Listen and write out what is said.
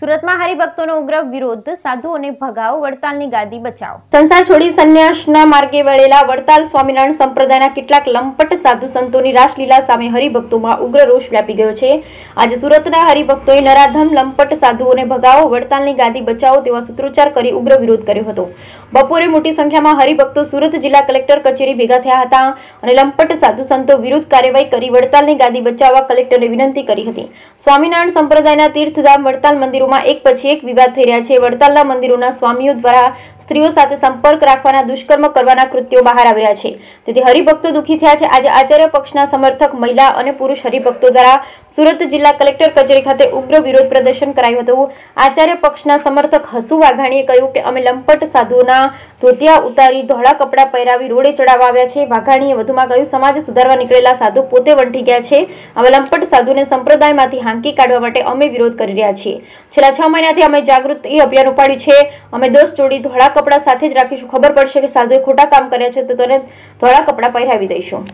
સુરતમાં હરિભક્તોનો ઉગ્ર વિરોધ સાધુઓને ભગાવો વડતાલની ગાદી બચાવો સંસાર છોડી સંન્યાસના માર્ગે વળેલા વડતાલ સ્વામિનારાયણ સંપ્રદાયના કેટલાક લંપટ સાધુ સંતોની રાસલીલા સામે હરિભક્તોમાં ઉગ્ર રોષ વ્યાપી ગયો છે આજે સુરતના હરિભક્તોએ નરાધમ લંપટ સાધુઓને ભગાવો વડતાલની ગાદી બચાવો તેવા સૂત્રોચ્ચાર કરી ઉગ્ર વિરોધ કર્યો હતો બપોરે મોટી સંખ્યામાં હરિભક્તો સુરત જિલ્લા કલેક્ટર કચેરી ભેગા થયા હતા અને લંપટ સાધુ સંતો વિરુદ્ધ કાર્યવાહી કરી વડતાલની ગાદી બચાવવા કલેક્ટરને વિનંતી કરી હતી સ્વામિનારાયણ સંપ્રદાયના તીર્થધામ વડતાલ મંદિરો મંદિરોમાં એક પછી એક વિવાદ થઈ રહ્યા છે વડતાલના મંદિરોના સ્વામીઓ દ્વારા સ્ત્રીઓ સાથે સંપર્ક રાખવાના દુષ્કર્મ કરવાના કૃત્યો બહાર આવી રહ્યા છે તેથી હરિભક્તો દુઃખી થયા છે આજે આચાર્ય પક્ષના સમર્થક મહિલા અને પુરુષ હરિભક્તો દ્વારા સુરત જિલ્લા કલેક્ટર કચેરી ખાતે ઉગ્ર વિરોધ પ્રદર્શન કરાયું હતું આચાર્ય પક્ષના સમર્થક હસુ વાઘાણીએ કહ્યું કે અમે લંપટ સાધુઓના ધોતિયા ઉતારી ધોળા કપડાં પહેરાવી રોડે ચડાવવા આવ્યા છે વાઘાણીએ વધુમાં કહ્યું સમાજ સુધારવા નીકળેલા સાધુ પોતે વંટી ગયા છે હવે લંપટ સાધુને સંપ્રદાયમાંથી હાંકી કાઢવા માટે અમે વિરોધ કરી રહ્યા છીએ છેલ્લા છ મહિનાથી અમે જાગૃત એ અભિયાન ઉપાડ્યું છે અમે દસ જોડી ધોળા કપડાં સાથે જ રાખીશું ખબર પડશે કે સાધુએ ખોટા કામ કર્યા છે તો તને ધોળા કપડાં પહેરાવી દઈશું